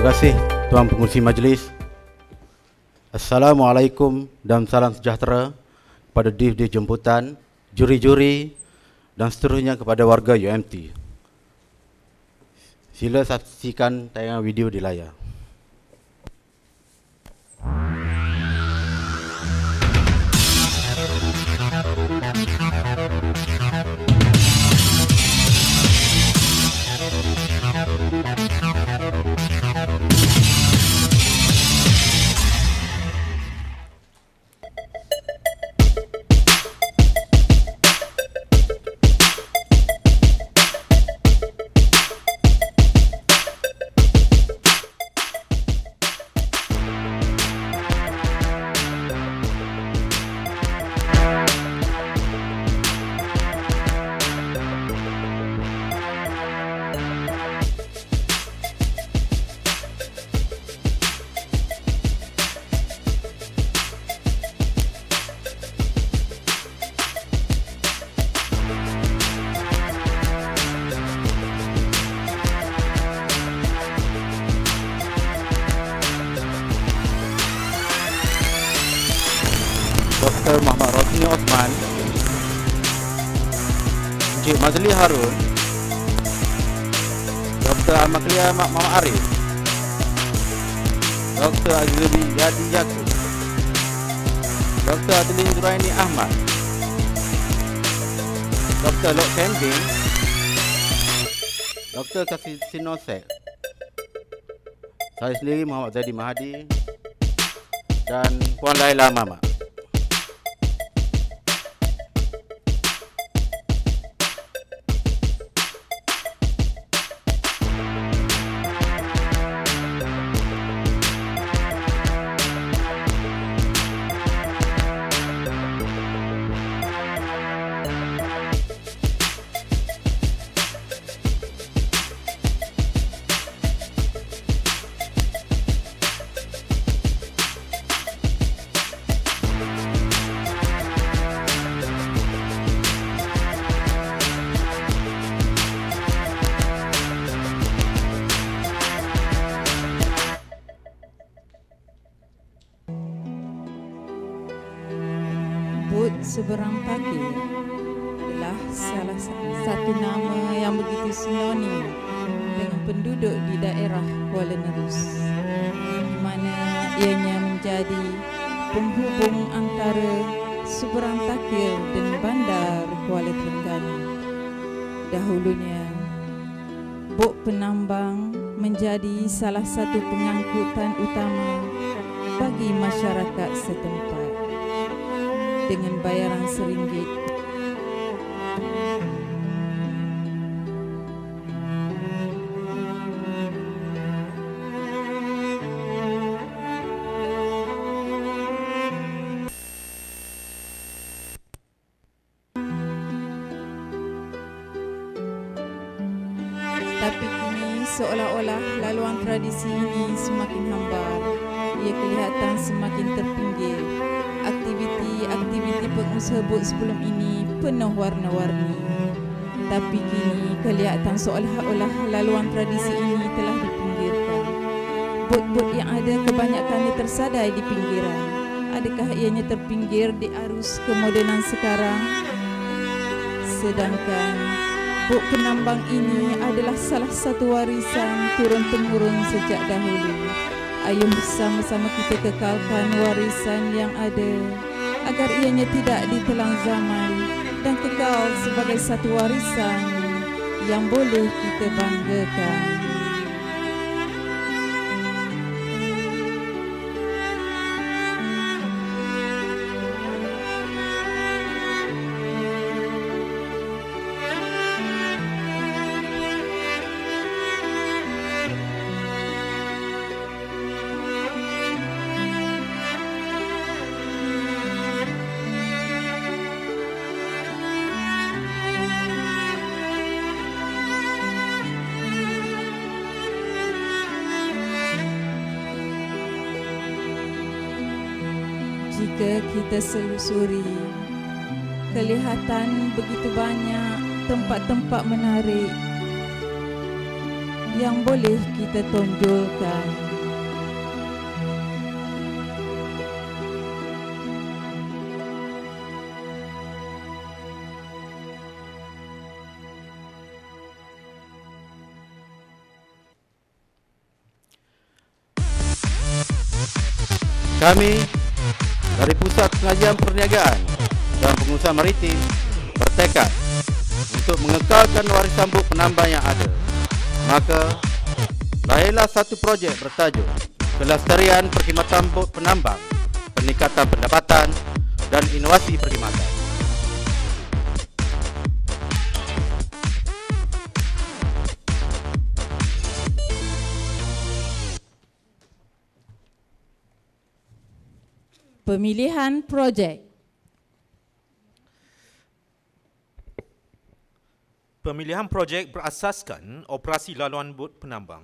Terima kasih Tuan Pengurusi Majlis. Assalamualaikum dan salam sejahtera kepada div di jemputan, juri-juri dan seterusnya kepada warga UMT. Sila saksikan tayangan video di layar. Harun Dr. Ahmad Kelia Mak Mama Arif Dr. Azizuddin Yadi Yaakob Dr. Adilin Zuraini Ahmad Dr. Lok Kending Dr. Kasih Sinoset Saya sendiri Muhammad Zaidi Mahadi Dan Puan Laila Mamak adalah satu pengangkutan utama bagi masyarakat setempat. Dengan bayaran seringgit seolah-olah laluan tradisi ini semakin hambar. Ia kelihatan semakin terpinggir. Aktiviti-aktiviti pengusaha sebelum ini penuh warna-warni. Tapi kini kelihatan seolah-olah laluan tradisi ini telah dipinggirkan. Bot-bot yang ada kebanyakannya tersadai di pinggiran. Adakah ianya terpinggir di arus kemodenan sekarang? Sedangkan Bubuk penambang ini adalah salah satu warisan turun-temurun sejak dahulu. Ayo bersama-sama kita kekalkan warisan yang ada agar ianya tidak ditelang zaman dan kekal sebagai satu warisan yang boleh kita banggakan. jika kita selusuri kelihatan begitu banyak tempat-tempat menarik yang boleh kita tonjolkan Kami dari Pusat Pengajian Perniagaan dan pengusaha Maritim bertekad untuk mengekalkan warisan buku penambang yang ada. Maka, lahirlah satu projek bertajuk Kelestarian Perkhidmatan Buku Penambang, Peningkatan Pendapatan dan Inovasi Perkhidmatan. pemilihan projek. Pemilihan projek berasaskan operasi laluan bot penambang.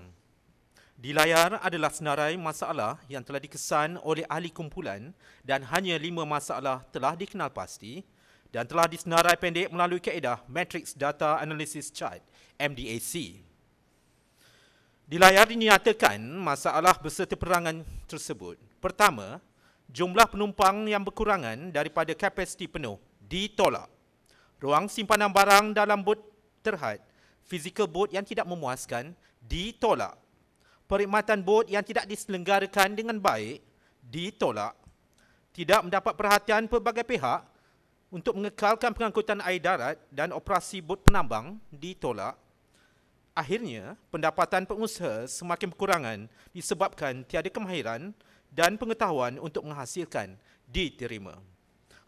Di layar adalah senarai masalah yang telah dikesan oleh ahli kumpulan dan hanya lima masalah telah dikenal pasti dan telah disenarai pendek melalui kaedah Matrix Data Analysis Chart, MDAC. Di layar dinyatakan masalah beserta perangan tersebut. Pertama, jumlah penumpang yang berkurangan daripada kapasiti penuh ditolak. Ruang simpanan barang dalam bot terhad, fizikal bot yang tidak memuaskan ditolak. Perkhidmatan bot yang tidak diselenggarakan dengan baik ditolak. Tidak mendapat perhatian pelbagai pihak untuk mengekalkan pengangkutan air darat dan operasi bot penambang ditolak. Akhirnya, pendapatan pengusaha semakin berkurangan disebabkan tiada kemahiran dan pengetahuan untuk menghasilkan diterima.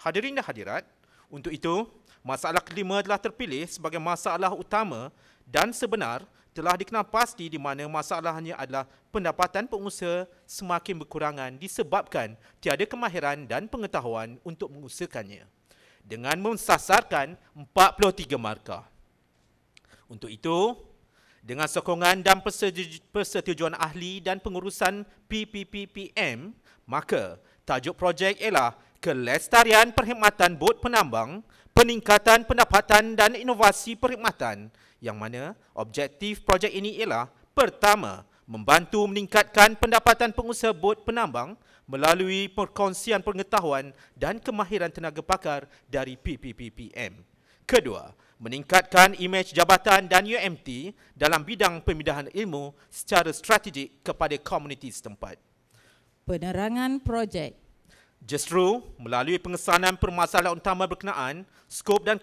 Hadirin dan hadirat, untuk itu, masalah kelima telah terpilih sebagai masalah utama dan sebenar telah dikenal pasti di mana masalahnya adalah pendapatan pengusaha semakin berkurangan disebabkan tiada kemahiran dan pengetahuan untuk mengusahakannya dengan mensasarkan 43 markah. Untuk itu, dengan sokongan dan persetujuan ahli dan pengurusan PPPPM, maka tajuk projek ialah Kelestarian Perkhidmatan Bot Penambang, Peningkatan Pendapatan dan Inovasi Perkhidmatan yang mana objektif projek ini ialah pertama, membantu meningkatkan pendapatan pengusaha bot penambang melalui perkongsian pengetahuan dan kemahiran tenaga pakar dari PPPPM. Kedua, meningkatkan imej jabatan dan UMT dalam bidang pemindahan ilmu secara strategik kepada komuniti setempat. Penerangan projek Justru melalui pengesanan permasalahan utama berkenaan, skop dan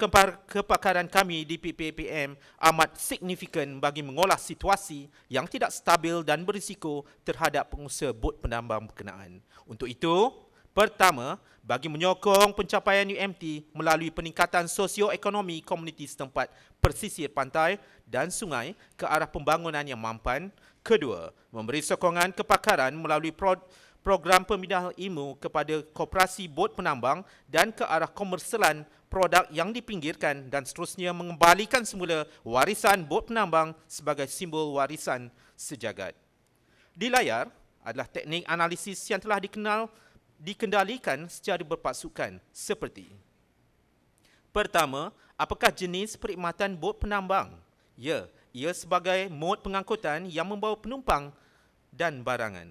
kepakaran kami di PPPM amat signifikan bagi mengolah situasi yang tidak stabil dan berisiko terhadap pengusaha bot penambang berkenaan. Untuk itu, Pertama, bagi menyokong pencapaian UMT melalui peningkatan sosioekonomi komuniti setempat persisir pantai dan sungai ke arah pembangunan yang mampan. Kedua, memberi sokongan kepakaran melalui pro- program pemindahan ilmu kepada koperasi bot penambang dan ke arah komersalan produk yang dipinggirkan dan seterusnya mengembalikan semula warisan bot penambang sebagai simbol warisan sejagat. Di layar adalah teknik analisis yang telah dikenal dikendalikan secara berpasukan seperti Pertama, apakah jenis perkhidmatan bot penambang? Ya, ia sebagai mod pengangkutan yang membawa penumpang dan barangan.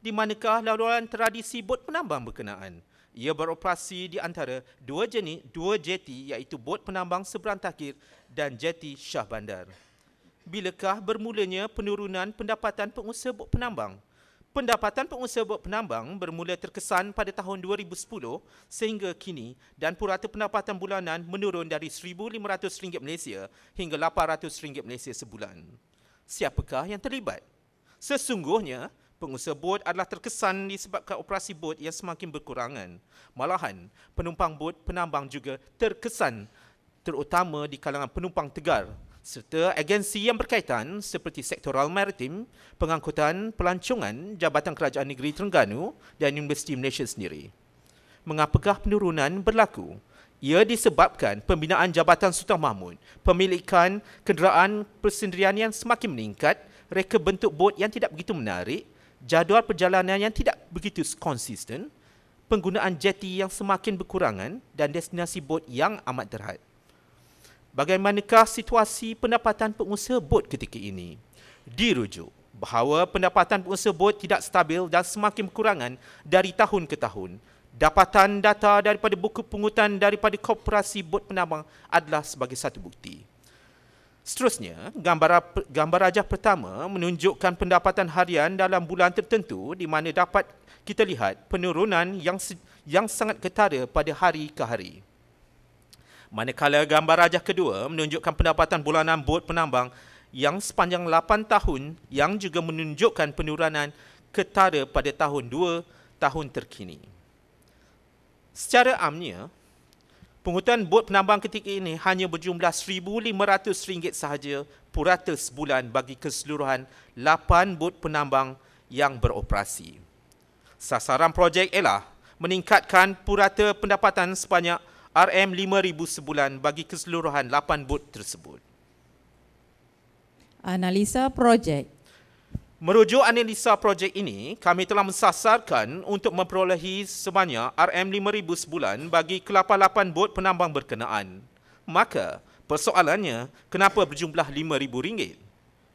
Di manakah laluan tradisi bot penambang berkenaan? Ia beroperasi di antara dua jenis dua jeti iaitu bot penambang Seberantakir dan jeti Shah Bandar. Bilakah bermulanya penurunan pendapatan pengusaha bot penambang? Pendapatan pengusaha penambang bermula terkesan pada tahun 2010 sehingga kini dan purata pendapatan bulanan menurun dari RM1,500 Malaysia hingga RM800 Malaysia sebulan. Siapakah yang terlibat? Sesungguhnya, pengusaha bot adalah terkesan disebabkan operasi bot yang semakin berkurangan. Malahan, penumpang bot penambang juga terkesan terutama di kalangan penumpang tegar serta agensi yang berkaitan seperti sektoral maritim, pengangkutan, pelancongan, Jabatan Kerajaan Negeri Terengganu dan Universiti Malaysia sendiri. Mengapakah penurunan berlaku? Ia disebabkan pembinaan Jabatan Sultan Mahmud, pemilikan kenderaan persendirian yang semakin meningkat, reka bentuk bot yang tidak begitu menarik, jadual perjalanan yang tidak begitu konsisten, penggunaan jeti yang semakin berkurangan dan destinasi bot yang amat terhad bagaimanakah situasi pendapatan pengusaha bot ketika ini. Dirujuk bahawa pendapatan pengusaha bot tidak stabil dan semakin berkurangan dari tahun ke tahun. Dapatan data daripada buku pungutan daripada koperasi bot penambang adalah sebagai satu bukti. Seterusnya, gambar gambar rajah pertama menunjukkan pendapatan harian dalam bulan tertentu di mana dapat kita lihat penurunan yang yang sangat ketara pada hari ke hari. Manakala gambar rajah kedua menunjukkan pendapatan bulanan bot penambang yang sepanjang 8 tahun yang juga menunjukkan penurunan ketara pada tahun 2 tahun terkini. Secara amnya, penghutang bot penambang ketika ini hanya berjumlah RM1,500 sahaja purata sebulan bagi keseluruhan 8 bot penambang yang beroperasi. Sasaran projek ialah meningkatkan purata pendapatan sebanyak 1,500 RM5,000 sebulan bagi keseluruhan 8 bot tersebut. Analisa projek Merujuk analisa projek ini, kami telah mensasarkan untuk memperolehi sebanyak RM5,000 sebulan bagi ke-88 bot penambang berkenaan. Maka, persoalannya, kenapa berjumlah RM5,000?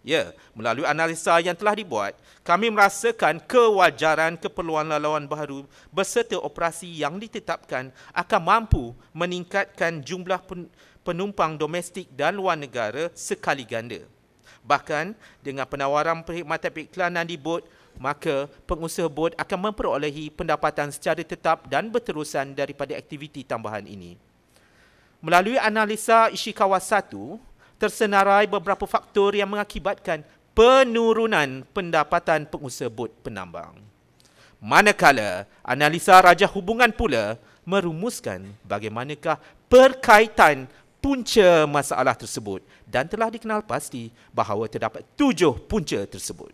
Ya, melalui analisa yang telah dibuat, kami merasakan kewajaran keperluan lalawan baru beserta operasi yang ditetapkan akan mampu meningkatkan jumlah penumpang domestik dan luar negara sekali ganda. Bahkan dengan penawaran perkhidmatan periklanan di bot, maka pengusaha bot akan memperolehi pendapatan secara tetap dan berterusan daripada aktiviti tambahan ini. Melalui analisa Ishikawa tersenarai beberapa faktor yang mengakibatkan penurunan pendapatan pengusaha bot penambang. Manakala, analisa Raja Hubungan pula merumuskan bagaimanakah perkaitan punca masalah tersebut dan telah dikenal pasti bahawa terdapat tujuh punca tersebut.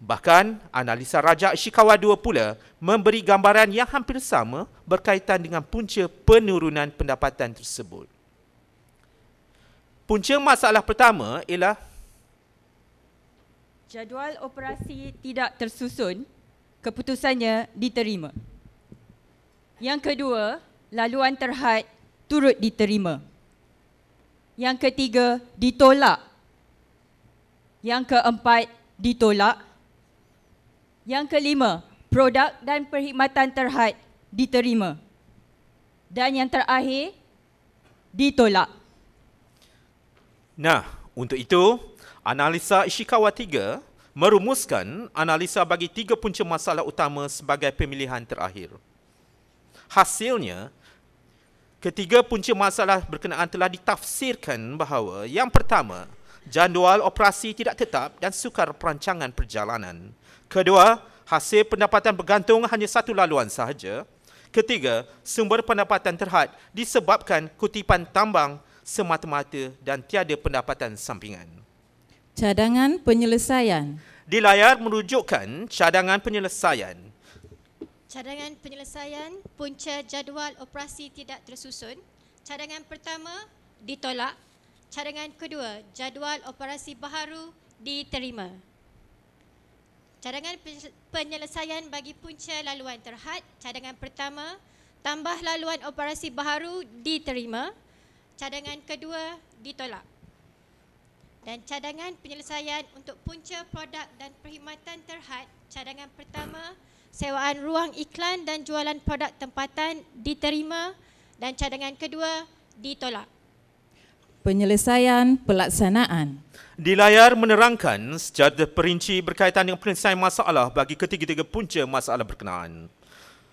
Bahkan, analisa Raja Ishikawa II pula memberi gambaran yang hampir sama berkaitan dengan punca penurunan pendapatan tersebut punca masalah pertama ialah jadual operasi tidak tersusun keputusannya diterima yang kedua laluan terhad turut diterima yang ketiga ditolak yang keempat ditolak yang kelima produk dan perkhidmatan terhad diterima dan yang terakhir ditolak Nah, untuk itu, analisa Ishikawa 3 merumuskan analisa bagi tiga punca masalah utama sebagai pemilihan terakhir. Hasilnya, ketiga punca masalah berkenaan telah ditafsirkan bahawa yang pertama, jadual operasi tidak tetap dan sukar perancangan perjalanan. Kedua, hasil pendapatan bergantung hanya satu laluan sahaja. Ketiga, sumber pendapatan terhad disebabkan kutipan tambang semata-mata dan tiada pendapatan sampingan. Cadangan penyelesaian. Di layar menunjukkan cadangan penyelesaian. Cadangan penyelesaian punca jadual operasi tidak tersusun. Cadangan pertama ditolak. Cadangan kedua, jadual operasi baharu diterima. Cadangan penyelesaian bagi punca laluan terhad, cadangan pertama, tambah laluan operasi baharu diterima cadangan kedua ditolak. Dan cadangan penyelesaian untuk punca produk dan perkhidmatan terhad cadangan pertama sewaan ruang iklan dan jualan produk tempatan diterima dan cadangan kedua ditolak. Penyelesaian pelaksanaan di layar menerangkan secara perinci berkaitan dengan penyelesaian masalah bagi ketiga-tiga punca masalah berkenaan.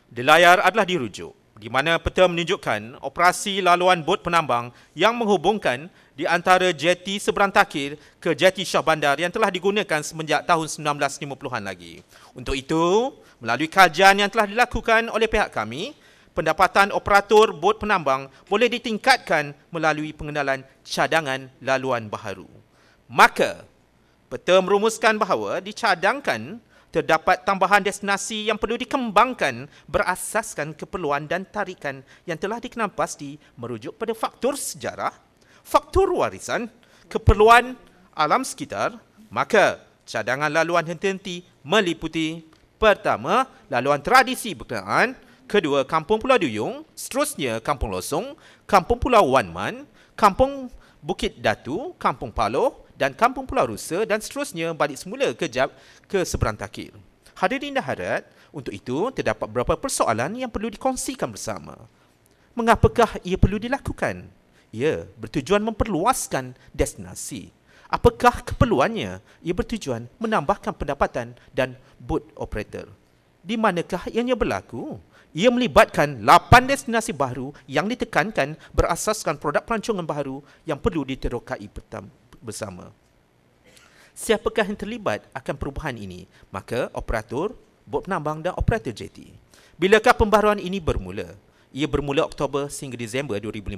Di layar adalah dirujuk di mana peta menunjukkan operasi laluan bot penambang yang menghubungkan di antara jeti seberang takir ke jeti Shah Bandar yang telah digunakan semenjak tahun 1950-an lagi. Untuk itu, melalui kajian yang telah dilakukan oleh pihak kami, pendapatan operator bot penambang boleh ditingkatkan melalui pengenalan cadangan laluan baharu. Maka, peta merumuskan bahawa dicadangkan Terdapat tambahan destinasi yang perlu dikembangkan berasaskan keperluan dan tarikan yang telah dikenal pasti merujuk pada faktor sejarah, faktor warisan, keperluan alam sekitar. Maka cadangan laluan henti-henti meliputi pertama, laluan tradisi berkenaan, kedua, kampung Pulau Duyung, seterusnya kampung Losong, kampung Pulau Wanman, kampung Bukit Datu, kampung Paloh, dan kampung pulau rusa dan seterusnya balik semula kejap ke seberang takir. Hadirin dan hadirat, untuk itu terdapat beberapa persoalan yang perlu dikongsikan bersama. Mengapakah ia perlu dilakukan? Ia bertujuan memperluaskan destinasi. Apakah keperluannya? Ia bertujuan menambahkan pendapatan dan boot operator. Di manakah ianya berlaku? Ia melibatkan 8 destinasi baru yang ditekankan berasaskan produk pelancongan baru yang perlu diterokai bersama. Siapakah yang terlibat akan perubahan ini? Maka operator, bot penambang dan operator jeti. Bilakah pembaruan ini bermula? ia bermula Oktober sehingga Disember 2015.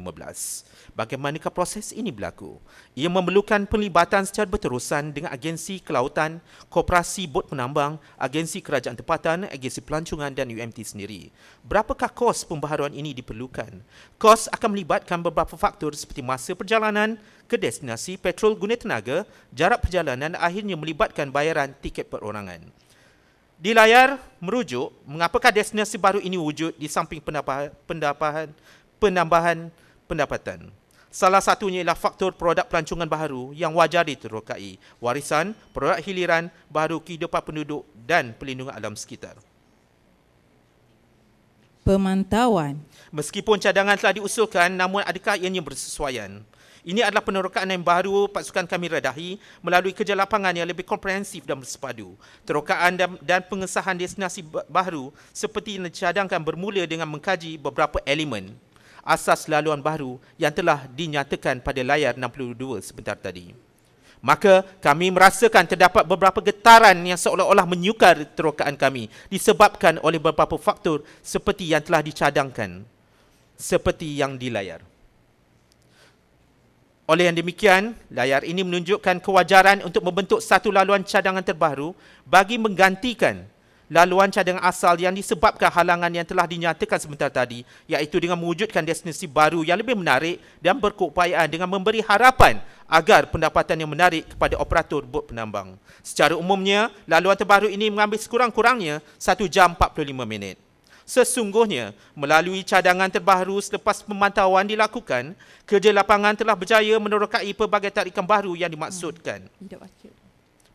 Bagaimanakah proses ini berlaku? Ia memerlukan pelibatan secara berterusan dengan agensi kelautan, koperasi bot penambang, agensi kerajaan tempatan, agensi pelancongan dan UMT sendiri. Berapakah kos pembaharuan ini diperlukan? Kos akan melibatkan beberapa faktor seperti masa perjalanan ke destinasi, petrol guna tenaga, jarak perjalanan dan akhirnya melibatkan bayaran tiket perorangan di layar merujuk mengapakah destinasi baru ini wujud di samping pendapatan, penambahan pendapatan. Salah satunya ialah faktor produk pelancongan baru yang wajar diterokai, warisan, produk hiliran, baru kehidupan penduduk dan pelindungan alam sekitar. Pemantauan Meskipun cadangan telah diusulkan, namun adakah ianya bersesuaian? Ini adalah penerokaan yang baru pasukan kami redahi melalui kerja lapangan yang lebih komprehensif dan bersepadu. Terokaan dan, pengesahan destinasi baru seperti yang dicadangkan bermula dengan mengkaji beberapa elemen asas laluan baru yang telah dinyatakan pada layar 62 sebentar tadi. Maka kami merasakan terdapat beberapa getaran yang seolah-olah menyukar terokaan kami disebabkan oleh beberapa faktor seperti yang telah dicadangkan seperti yang di layar. Oleh yang demikian, layar ini menunjukkan kewajaran untuk membentuk satu laluan cadangan terbaru bagi menggantikan laluan cadangan asal yang disebabkan halangan yang telah dinyatakan sebentar tadi iaitu dengan mewujudkan destinasi baru yang lebih menarik dan berkeupayaan dengan memberi harapan agar pendapatan yang menarik kepada operator bot penambang. Secara umumnya, laluan terbaru ini mengambil sekurang-kurangnya 1 jam 45 minit. Sesungguhnya, melalui cadangan terbaru selepas pemantauan dilakukan, kerja lapangan telah berjaya menerokai pelbagai tarikan baru yang dimaksudkan. Hmm.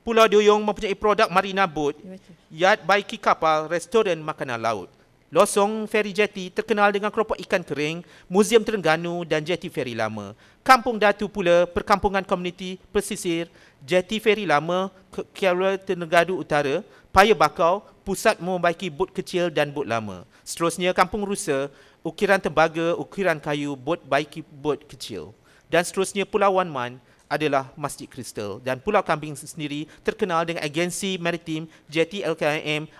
Pulau Duyung mempunyai produk marina boat, yacht baiki kapal, restoran makanan laut. Losong Ferry Jetty terkenal dengan keropok ikan kering, Museum Terengganu dan Jetty Ferry Lama. Kampung Datu pula perkampungan komuniti pesisir Jetty Ferry Lama, Kiara Terengganu Utara, Paya Bakau, pusat membaiki bot kecil dan bot lama. Seterusnya, kampung rusa, ukiran tembaga, ukiran kayu, bot baiki bot kecil. Dan seterusnya, Pulau Wan Man, adalah Masjid Kristal dan Pulau Kambing sendiri terkenal dengan agensi maritim JT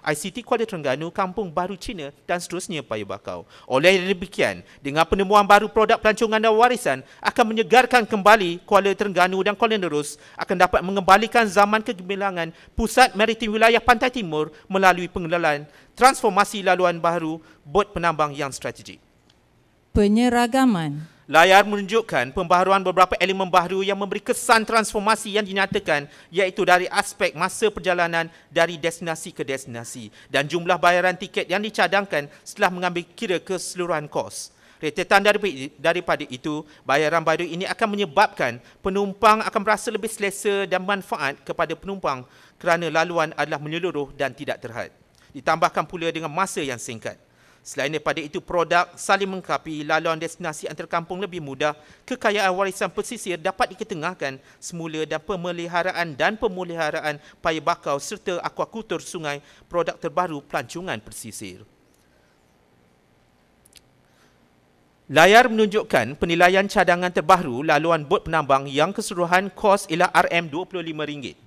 ICT Kuala Terengganu, Kampung Baru Cina dan seterusnya Payu Bakau. Oleh demikian, dengan penemuan baru produk pelancongan dan warisan akan menyegarkan kembali Kuala Terengganu dan Kuala Nerus akan dapat mengembalikan zaman kegemilangan pusat maritim wilayah Pantai Timur melalui pengelolaan transformasi laluan baru bot penambang yang strategik. Penyeragaman Layar menunjukkan pembaharuan beberapa elemen baru yang memberi kesan transformasi yang dinyatakan iaitu dari aspek masa perjalanan dari destinasi ke destinasi dan jumlah bayaran tiket yang dicadangkan setelah mengambil kira keseluruhan kos. Retetan daripada itu, bayaran baru ini akan menyebabkan penumpang akan merasa lebih selesa dan manfaat kepada penumpang kerana laluan adalah menyeluruh dan tidak terhad. Ditambahkan pula dengan masa yang singkat. Selain daripada itu, produk saling mengkapi laluan destinasi antar kampung lebih mudah, kekayaan warisan pesisir dapat diketengahkan semula dan pemeliharaan dan pemuliharaan paya bakau serta akuakultur sungai produk terbaru pelancongan pesisir. Layar menunjukkan penilaian cadangan terbaru laluan bot penambang yang keseluruhan kos ialah RM25.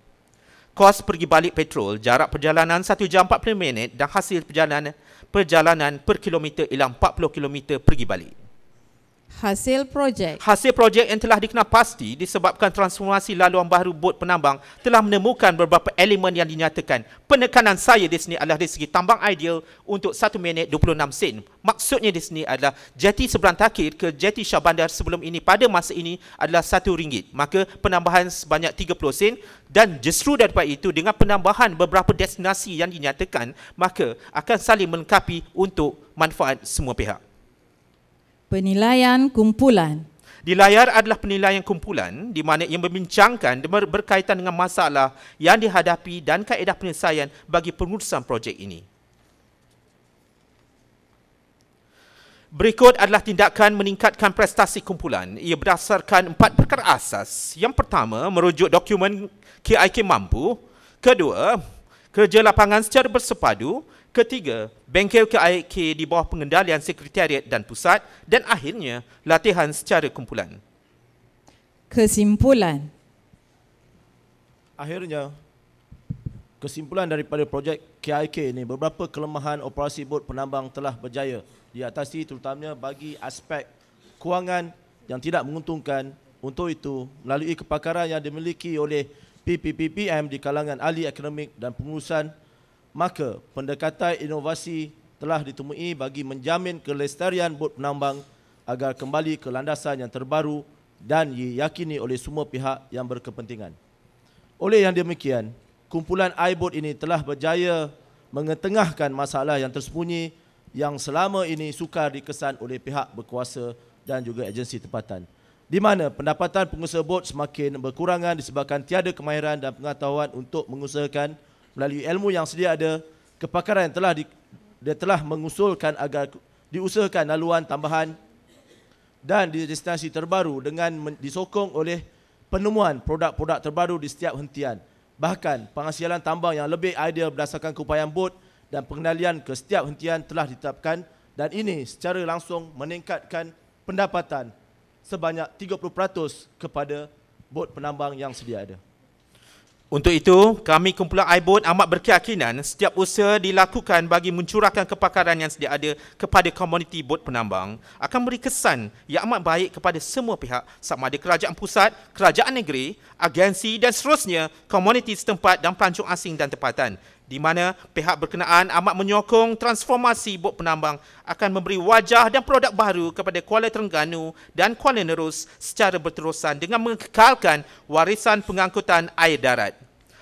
Kos pergi balik petrol, jarak perjalanan 1 jam 40 minit dan hasil perjalanan perjalanan per kilometer ialah 40 km pergi balik. Hasil projek. Hasil projek yang telah dikenal pasti disebabkan transformasi laluan baru bot penambang telah menemukan beberapa elemen yang dinyatakan. Penekanan saya di sini adalah dari segi tambang ideal untuk 1 minit 26 sen. Maksudnya di sini adalah jeti seberang takir ke jeti Shah Bandar sebelum ini pada masa ini adalah rm ringgit. Maka penambahan sebanyak 30 sen dan justru daripada itu dengan penambahan beberapa destinasi yang dinyatakan maka akan saling melengkapi untuk manfaat semua pihak. Penilaian kumpulan. Di layar adalah penilaian kumpulan di mana ia membincangkan berkaitan dengan masalah yang dihadapi dan kaedah penyelesaian bagi pengurusan projek ini. Berikut adalah tindakan meningkatkan prestasi kumpulan. Ia berdasarkan empat perkara asas. Yang pertama, merujuk dokumen KIK mampu. Kedua, kerja lapangan secara bersepadu. Ketiga, bengkel KIK di bawah pengendalian sekretariat dan pusat dan akhirnya latihan secara kumpulan. Kesimpulan Akhirnya, kesimpulan daripada projek KIK ini beberapa kelemahan operasi bot penambang telah berjaya diatasi terutamanya bagi aspek kewangan yang tidak menguntungkan untuk itu melalui kepakaran yang dimiliki oleh PPPPM di kalangan ahli ekonomik dan pengurusan maka pendekatan inovasi telah ditemui bagi menjamin kelestarian bot penambang agar kembali ke landasan yang terbaru dan diyakini oleh semua pihak yang berkepentingan. Oleh yang demikian, kumpulan iBot ini telah berjaya mengetengahkan masalah yang tersembunyi yang selama ini sukar dikesan oleh pihak berkuasa dan juga agensi tempatan. Di mana pendapatan pengusaha bot semakin berkurangan disebabkan tiada kemahiran dan pengetahuan untuk mengusahakan melalui ilmu yang sedia ada kepakaran yang telah di, dia telah mengusulkan agar diusahakan laluan tambahan dan di destinasi terbaru dengan disokong oleh penemuan produk-produk terbaru di setiap hentian bahkan penghasilan tambang yang lebih ideal berdasarkan keupayaan bot dan pengendalian ke setiap hentian telah ditetapkan dan ini secara langsung meningkatkan pendapatan sebanyak 30% kepada bot penambang yang sedia ada. Untuk itu, kami kumpulan iBoat amat berkeyakinan setiap usaha dilakukan bagi mencurahkan kepakaran yang sedia ada kepada komuniti bot penambang akan beri kesan yang amat baik kepada semua pihak sama ada kerajaan pusat, kerajaan negeri, agensi dan seterusnya komuniti setempat dan pelancong asing dan tempatan di mana pihak berkenaan amat menyokong transformasi Bot Penambang akan memberi wajah dan produk baru kepada Kuala Terengganu dan Kuala Nerus secara berterusan dengan mengekalkan warisan pengangkutan air darat.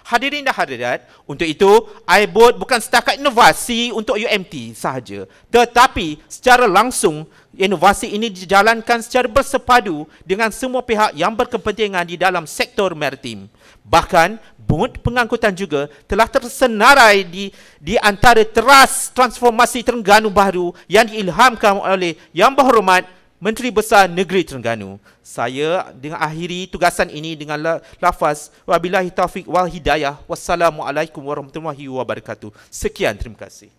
Hadirin dan hadirat, untuk itu iBoat bukan setakat inovasi untuk UMT sahaja tetapi secara langsung inovasi ini dijalankan secara bersepadu dengan semua pihak yang berkepentingan di dalam sektor maritime. Bahkan bot pengangkutan juga telah tersenarai di di antara teras transformasi Terengganu baru yang diilhamkan oleh Yang Berhormat Menteri Besar Negeri Terengganu. Saya dengan akhiri tugasan ini dengan la, lafaz wabillahi taufik wal hidayah. Wassalamualaikum warahmatullahi wabarakatuh. Sekian terima kasih.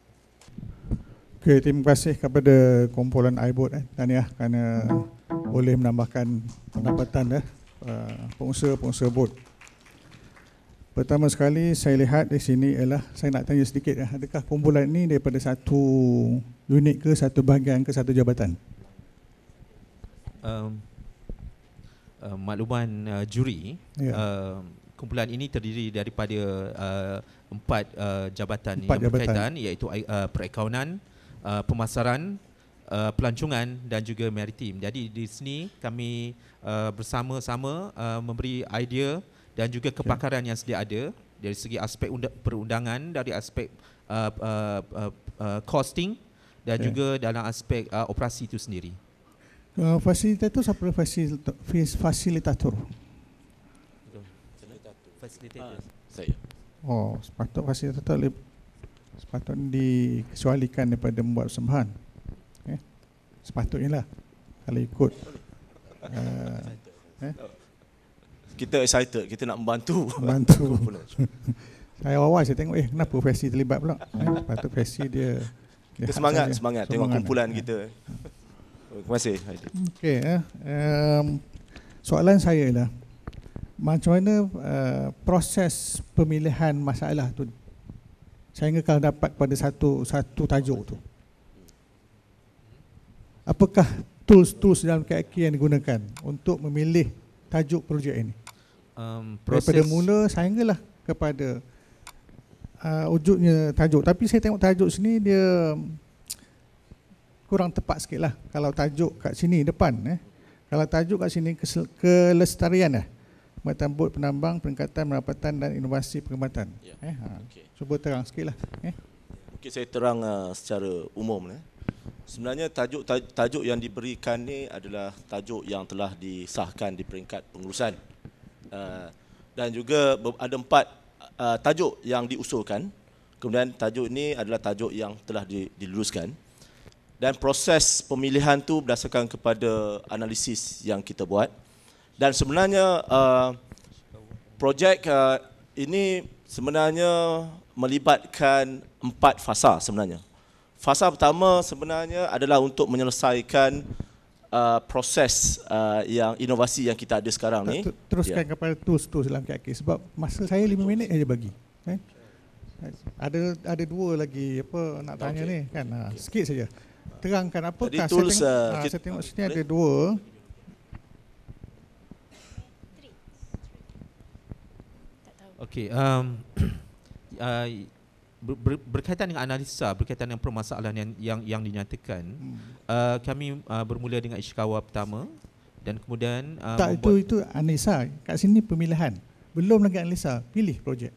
Okay, terima kasih kepada kumpulan iBot eh, Taniah kerana boleh menambahkan pendapatan eh, uh, pengusaha-pengusaha bot. Pertama sekali saya lihat di sini ialah saya nak tanya sedikit adakah kumpulan ini daripada satu unit ke satu bahagian ke satu jabatan? Um, uh, makluman uh, juri yeah. uh, um, kumpulan ini terdiri daripada uh, empat uh, jabatan empat yang berkaitan jabatan. iaitu uh, perakaunan, uh, pemasaran, uh, pelancongan dan juga maritim. Jadi di sini kami uh, bersama-sama uh, memberi idea dan juga kepakaran yang sedia ada dari segi aspek unda- perundangan dari aspek uh, uh, uh, uh, costing dan yeah. juga dalam aspek uh, operasi itu sendiri. Uh, fasilitator siapa fasilitator? Fasilitator. Fasilitator. fasilitator. Uh, oh, sepatut fasilitator lebih sepatut dikecualikan daripada membuat sembahan. Eh? Sepatutnya lah kalau ikut. Uh, eh? kita excited kita nak membantu membantu saya awal saya tengok eh kenapa Fesi terlibat pula eh, lepas tu Fesi dia, dia kita semangat semangat tengok semangat. kumpulan kita ya. terima kasih okey eh. um, soalan saya ialah macam mana uh, proses pemilihan masalah tu saya ingat kalau dapat pada satu satu tajuk tu apakah tools-tools dalam KIK yang digunakan untuk memilih tajuk projek ini um, proses daripada mula sehinggalah kepada uh, ujungnya tajuk tapi saya tengok tajuk sini dia kurang tepat sikit lah kalau tajuk kat sini depan eh. kalau tajuk kat sini kesel, kelestarian lah eh. pembuatan penambang peringkatan merapatan dan inovasi perkhidmatan ya. eh, ha. okay. cuba terang sikit lah eh. okay, saya terang uh, secara umum eh. sebenarnya tajuk, tajuk yang diberikan ni adalah tajuk yang telah disahkan di peringkat pengurusan Uh, dan juga ada empat uh, tajuk yang diusulkan. Kemudian tajuk ini adalah tajuk yang telah diluluskan. Dan proses pemilihan tu berdasarkan kepada analisis yang kita buat. Dan sebenarnya uh, projek ini sebenarnya melibatkan empat fasa sebenarnya. Fasa pertama sebenarnya adalah untuk menyelesaikan Uh, proses uh, yang inovasi yang kita ada sekarang ni. Teruskan yeah. kepada tools tools dalam KIK sebab masa saya lima minit aja bagi. Eh? Ada ada dua lagi apa nak tanya okay. ni kan okay. Ha, sikit saja. Terangkan apa kan saya tengok, uh, ha, kita, saya tengok sini ada dua. okay um uh, ber, berkaitan dengan analisa berkaitan dengan permasalahan yang yang, yang dinyatakan hmm. uh, kami uh, bermula dengan Ishikawa pertama dan kemudian uh, tak itu itu analisa kat sini pemilihan belum lagi analisa pilih projek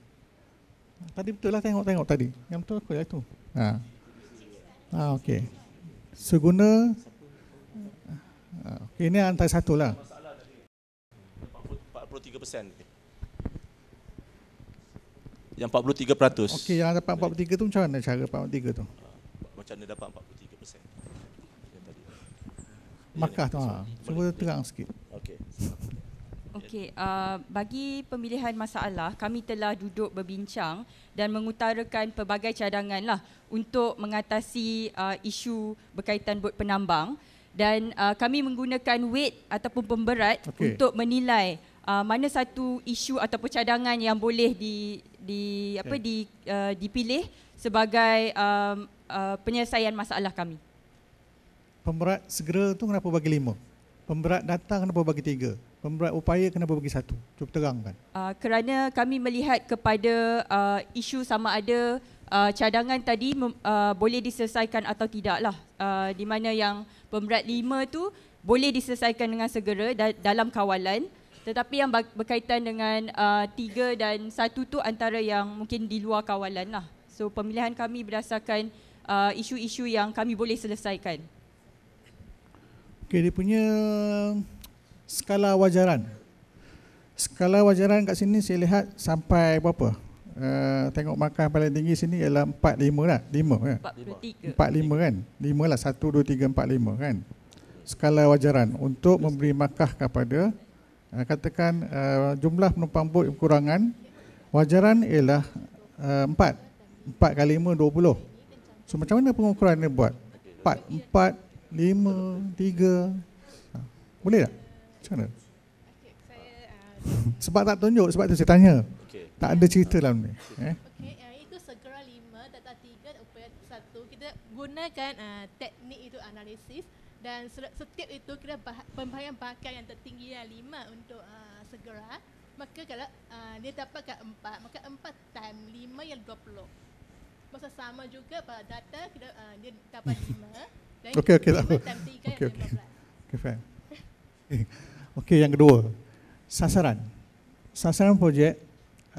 tadi betul lah tengok-tengok tadi yang betul aku lah itu ha ha okey seguna ha, okay, ini antara satu lah 43% yang 43%. Okey, yang dapat 43 tu macam mana cara 43 tu? Macam mana dapat 43%? Makkah tu. Ha. Cuba terang sikit. Okey. Okey, uh, bagi pemilihan masalah, kami telah duduk berbincang dan mengutarakan pelbagai cadangan lah untuk mengatasi uh, isu berkaitan bot penambang dan uh, kami menggunakan weight ataupun pemberat okay. untuk menilai uh, mana satu isu atau cadangan yang boleh di di apa di uh, dipilih sebagai um, uh, penyelesaian masalah kami. Pemberat segera tu kenapa bagi lima? Pemberat datang kenapa bagi tiga? Pemberat upaya kenapa bagi satu? Cuba terangkan. Uh, kerana kami melihat kepada uh, isu sama ada uh, cadangan tadi uh, boleh diselesaikan atau tidaklah. Uh, di mana yang pemberat lima tu boleh diselesaikan dengan segera dalam kawalan. Tetapi yang berkaitan dengan uh, tiga dan satu tu antara yang mungkin di luar kawalan lah. So pemilihan kami berdasarkan uh, isu-isu yang kami boleh selesaikan. Okay, dia punya skala wajaran. Skala wajaran kat sini saya lihat sampai berapa? Uh, tengok markah paling tinggi sini ialah 4-5 lah. 5 ya. kan? 4-5 kan? 5 lah. 1, 2, 3, 4, 5 kan? Skala wajaran untuk memberi markah kepada uh, katakan uh, jumlah penumpang bot yang wajaran ialah eh, empat uh, empat kali lima dua puluh so macam mana pengukuran dia buat empat empat lima tiga boleh tak macam mana sebab tak tunjuk sebab tu saya tanya tak ada cerita dalam ni eh? gunakan uh, teknik itu analisis dan setiap itu kira bah- pembayaran bakal yang tertinggi yang lah, lima untuk uh, segera maka kalau uh, dia dapat ke empat maka empat time lima yang dua puluh masa sama juga pada data kira uh, dia dapat lima dan okay, okay, lima time tiga okay, yang lima okay. belas okay, okay, yang kedua sasaran sasaran projek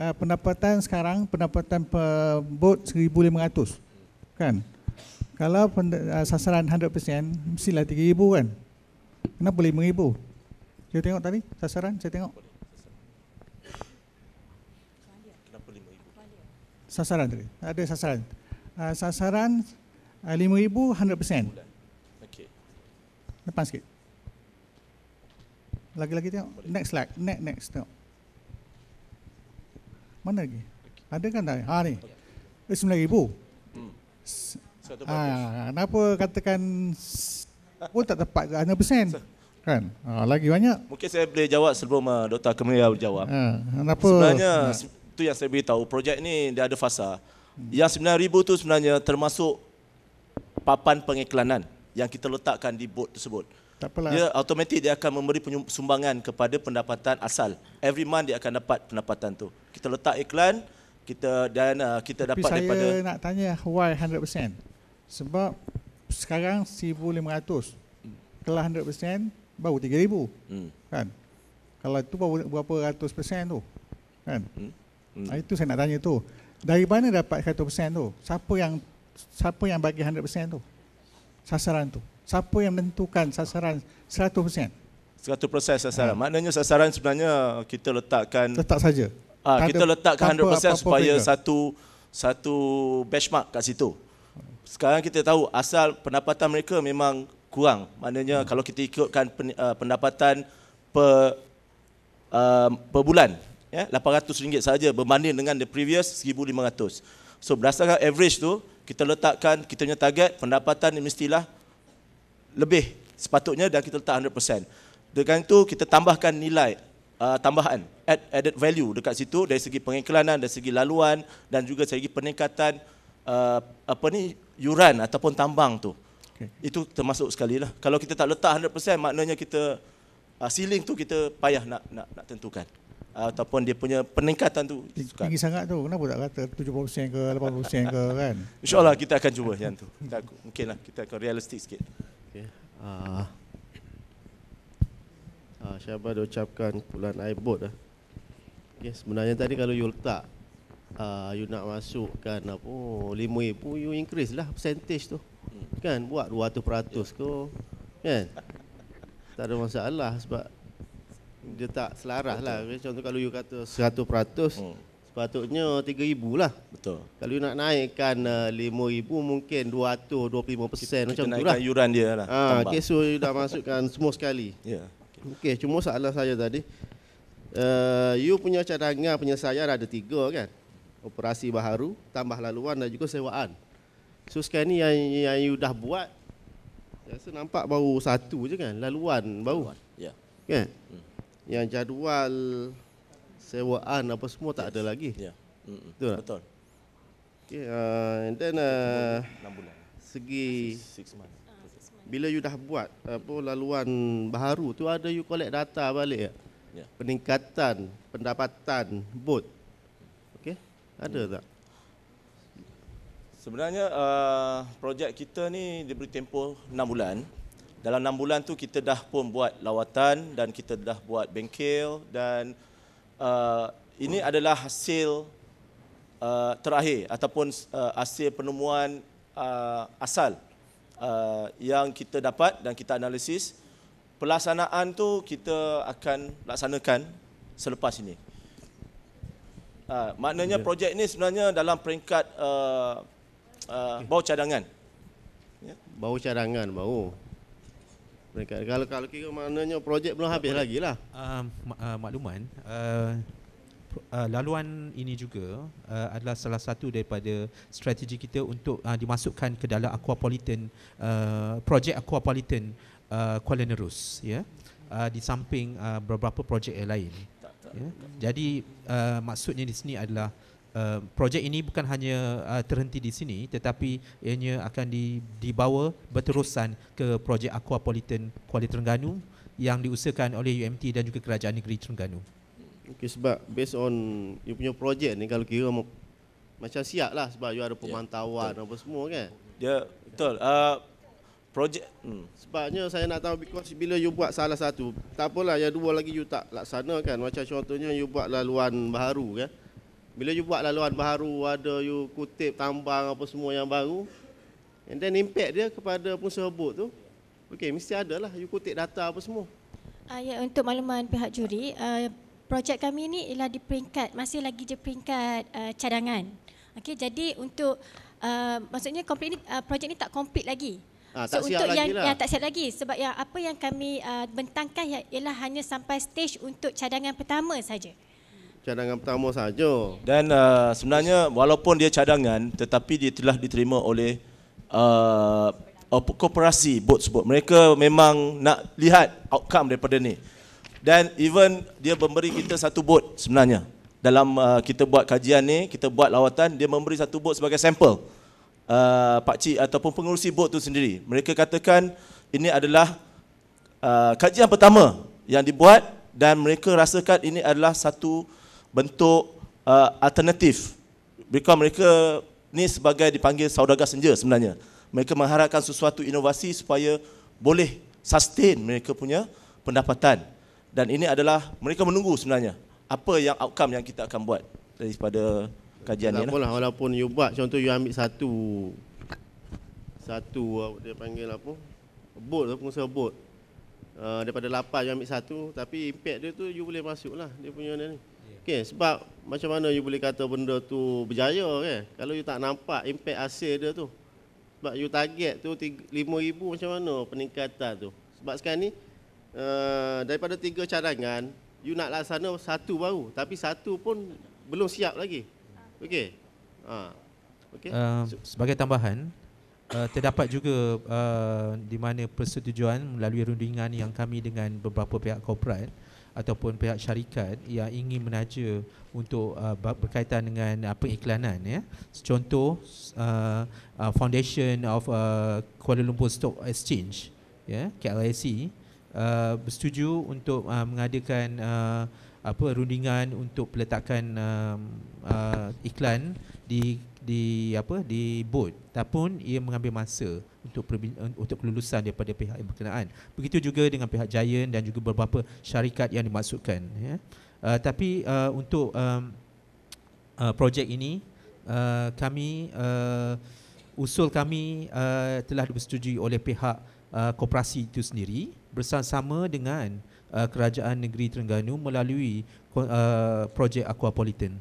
uh, pendapatan sekarang pendapatan per bot seribu lima ratus, kan kalau ah, sasaran 100% mestilah 3000 kan kenapa 5000 saya tengok tadi sasaran saya tengok sasaran tadi ada sasaran ah, sasaran 5000 ah, 100% okey lepas sikit lagi-lagi tengok next slide next next tengok mana lagi? Ada kan tak? Ha ni. Eh, 9,000. Ha, kenapa katakan pun tak tepat 100%? Sir. Kan? Ha, lagi banyak. Mungkin saya boleh jawab sebelum uh, ah, Dr. Kemelia jawab. Ha, kenapa? Sebenarnya, itu ha. yang saya beritahu, projek ni dia ada fasa. Yang 9,000 tu sebenarnya termasuk papan pengiklanan yang kita letakkan di bot tersebut. Tak Dia automatik dia akan memberi sumbangan kepada pendapatan asal. Every month dia akan dapat pendapatan tu. Kita letak iklan, kita dan kita Tapi dapat saya daripada saya nak tanya why 100%? Sebab sekarang 1500 kelas 100% baru 3000. Hmm. Kan? Kalau itu baru berapa ratus persen tu? Kan? Hmm. Hmm. Ah, itu saya nak tanya tu. Dari mana dapat 100% tu? Siapa yang siapa yang bagi 100% tu? Sasaran tu. Siapa yang menentukan sasaran 100%? 100% sasaran. Hmm. Maknanya sasaran sebenarnya kita letakkan letak saja. Ah, kita letakkan 100% supaya apa-apa satu satu benchmark kat situ sekarang kita tahu asal pendapatan mereka memang kurang. Maknanya hmm. kalau kita ikutkan pen, uh, pendapatan per uh, per bulan ya yeah, RM800 saja berbanding dengan the previous 1500. So berdasarkan average tu kita letakkan kita punya target pendapatan ni mestilah lebih sepatutnya dan kita letak 100%. Dengan itu kita tambahkan nilai uh, tambahan add, added value dekat situ dari segi pengiklanan dari segi laluan dan juga dari segi peningkatan uh, apa ni yuran ataupun tambang tu. Okay. Itu termasuk sekali lah. Kalau kita tak letak 100% maknanya kita uh, ceiling tu kita payah nak nak, nak tentukan ataupun dia punya peningkatan tu tinggi suka. sangat tu kenapa tak kata 70% ke 80% ke kan insyaallah kita akan cuba yang tu kita mungkinlah kita akan realistik sikit okey uh, uh, ah, ah ucapkan pulan air bot ah okay, sebenarnya tadi kalau you letak uh, you nak masukkan apa rm ribu you increase lah percentage tu kan buat 200% yeah. ke kan tak ada masalah sebab dia tak selaras lah contoh kalau you kata 100% hmm. sepatutnya 3000 lah betul kalau you nak naikkan uh, ah, 5000 mungkin 225% macam naikkan tu lah yuran dia lah ha, okay, so you dah masukkan semua sekali ya yeah. okay. cuma salah saya tadi uh, you punya cadangan penyelesaian ada tiga kan operasi baharu tambah laluan dan juga sewaan. So sekarang ni yang yang you dah buat rasa nampak baru satu je kan laluan baru. Ya. Yeah. Kan? Hmm. Yang jadual sewaan apa semua tak yes. ada lagi. Ya. Yeah. Hmm, hmm. Betul. Lah? Betul. Okay, uh, and then uh, 6 bulan. Segi 6 ah, months. Bila you dah buat apa laluan baharu tu ada you collect data balik ya. Yeah. Peningkatan pendapatan bot ada tak? Sebenarnya uh, projek kita ni diberi tempoh 6 bulan. Dalam 6 bulan tu kita dah pun buat lawatan dan kita dah buat bengkel dan uh, ini oh. adalah hasil uh, terakhir ataupun uh, hasil penemuan uh, asal uh, yang kita dapat dan kita analisis. Pelaksanaan tu kita akan laksanakan selepas ini. Ha, maknanya yeah. projek ni sebenarnya dalam peringkat uh, uh, okay. bau cadangan. Yeah. Ya. Bau cadangan, bau. Peringkat. Kalau kalau kira maknanya projek belum habis lagi lah. Um, uh, makluman, uh, laluan ini juga uh, adalah salah satu daripada strategi kita untuk uh, dimasukkan ke dalam aquapolitan, uh, projek aquapolitan uh, Kuala Nerus. Yeah? Ya. Uh, di samping uh, beberapa projek yang lain. Ya. Jadi uh, maksudnya di sini adalah uh, projek ini bukan hanya uh, terhenti di sini tetapi ianya akan di, dibawa berterusan ke projek aquapolitan Kuala Terengganu yang diusahakan oleh UMT dan juga Kerajaan Negeri Terengganu. Okey sebab based on you punya projek ni kalau kira macam siap lah sebab you ada pemantauan yeah. Ya, apa semua kan. Ya yeah, betul. Uh, projek hmm. sebabnya saya nak tahu because bila you buat salah satu tak apalah yang dua lagi you tak laksanakan macam contohnya you buat laluan baru kan bila you buat laluan baru ada you kutip tambang apa semua yang baru and then impact dia kepada pengusaha bot tu okey mesti ada lah you kutip data apa semua uh, ya untuk makluman pihak juri uh, projek kami ni ialah di peringkat masih lagi di peringkat uh, cadangan okey jadi untuk uh, maksudnya komplit ni uh, projek ni tak komplit lagi Ha, tak so untuk yang, lah. yang tak siap lagi sebab yang apa yang kami uh, bentangkan ya-, ialah hanya sampai stage untuk cadangan pertama saja. Cadangan pertama saja. Dan uh, sebenarnya walaupun dia cadangan tetapi dia telah diterima oleh uh, koperasi bot sebut. Mereka memang nak lihat outcome daripada ni. Dan even dia memberi kita satu bot sebenarnya. Dalam uh, kita buat kajian ni, kita buat lawatan, dia memberi satu bot sebagai sampel uh, pakcik ataupun pengurusi bot tu sendiri. Mereka katakan ini adalah uh, kajian pertama yang dibuat dan mereka rasakan ini adalah satu bentuk uh, alternatif. Mereka mereka ni sebagai dipanggil saudagar senja sebenarnya. Mereka mengharapkan sesuatu inovasi supaya boleh sustain mereka punya pendapatan. Dan ini adalah mereka menunggu sebenarnya apa yang outcome yang kita akan buat daripada kajian ni lah. lah. walaupun you buat contoh you ambil satu satu dia panggil apa? Bot tu pengusaha bot. Uh, daripada 8 you ambil satu tapi impact dia tu you boleh masuk lah dia punya ni. Ya. Okay, sebab macam mana you boleh kata benda tu berjaya kan? Kalau you tak nampak impact hasil dia tu. Sebab you target tu ribu macam mana peningkatan tu. Sebab sekarang ni uh, daripada tiga cadangan, you nak laksana satu baru. Tapi satu pun belum siap lagi. Okey. Ha. Okey. Uh, sebagai tambahan, uh, terdapat juga uh, di mana persetujuan melalui rundingan yang kami dengan beberapa pihak korporat ataupun pihak syarikat yang ingin menaja untuk uh, berkaitan dengan uh, pengiklanan ya. Contoh uh, uh, Foundation of uh, Kuala Lumpur Stock Exchange ya, yeah, KLSE uh, bersetuju untuk uh, mengadakan uh, apa rundingan untuk peletakan um, uh, iklan di di apa di bot ataupun ia mengambil masa untuk untuk kelulusan daripada pihak yang berkenaan begitu juga dengan pihak giant dan juga beberapa syarikat yang dimasukkan ya uh, tapi uh, untuk um, uh, projek ini uh, kami uh, usul kami uh, telah disetujui oleh pihak uh, koperasi itu sendiri bersama dengan uh, kerajaan negeri Terengganu melalui uh, projek aquapolitan.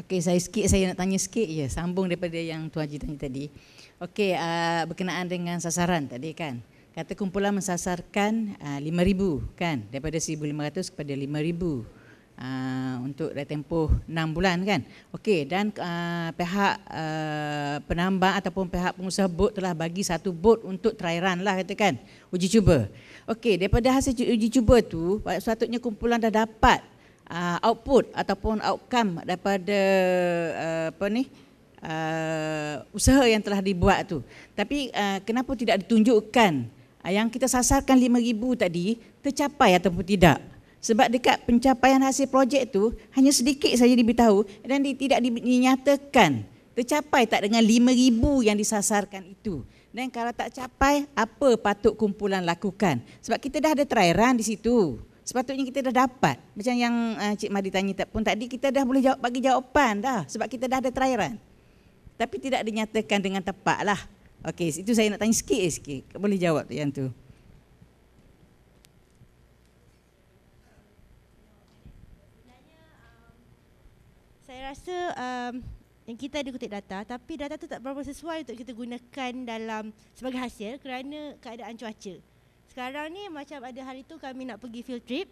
Okey, saya sikit saya nak tanya sikit ya, sambung daripada yang Tuan Haji tanya tadi. Okey, uh, berkenaan dengan sasaran tadi kan. Kata kumpulan mensasarkan uh, 5000 kan daripada 1500 kepada 5000 uh, untuk tempoh 6 bulan kan. Okey dan uh, pihak uh, penambang ataupun pihak pengusaha bot telah bagi satu bot untuk try run lah kan? uji cuba. Okey daripada hasil uji cuba tu sepatutnya kumpulan dah dapat uh, output ataupun outcome daripada uh, apa ni Uh, usaha yang telah dibuat tu. Tapi uh, kenapa tidak ditunjukkan uh, yang kita sasarkan 5000 tadi tercapai ataupun tidak? Sebab dekat pencapaian hasil projek tu hanya sedikit saja diberitahu dan di, tidak dinyatakan tercapai tak dengan 5000 yang disasarkan itu. Dan kalau tak capai apa patut kumpulan lakukan? Sebab kita dah ada try run di situ. Sepatutnya kita dah dapat. Macam yang uh, Cik Madi tanya pun tadi kita dah boleh jawab bagi jawapan dah sebab kita dah ada try run. Tapi tidak dinyatakan dengan tepatlah. Okey, itu saya nak tanya sikit eh, sikit. Boleh jawab tu. Yang tu. rasa um, yang kita ada kutip data tapi data tu tak berapa sesuai untuk kita gunakan dalam sebagai hasil kerana keadaan cuaca. Sekarang ni macam ada hari tu kami nak pergi field trip.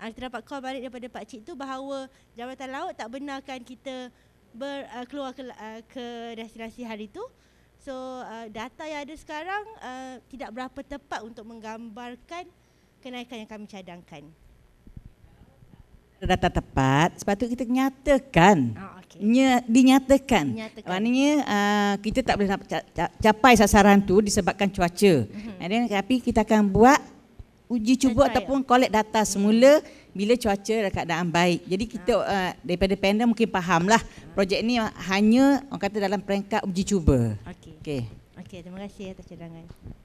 Uh, kita dapat call balik daripada pak cik tu bahawa Jabatan Laut tak benarkan kita ber, uh, keluar ke, uh, ke destinasi hari tu. So uh, data yang ada sekarang uh, tidak berapa tepat untuk menggambarkan kenaikan yang kami cadangkan data tepat sepatutnya kita nyatakan oh, ah, okay. dinyatakan. dinyatakan maknanya uh, kita tak boleh capai sasaran tu disebabkan cuaca mm-hmm. then, tapi kita akan buat uji cuba Percaya. ataupun collect data semula bila cuaca dalam keadaan baik jadi kita ha. uh, daripada pandem mungkin fahamlah ha. projek ni hanya orang kata dalam peringkat uji cuba okey okey okay, terima kasih atas cadangan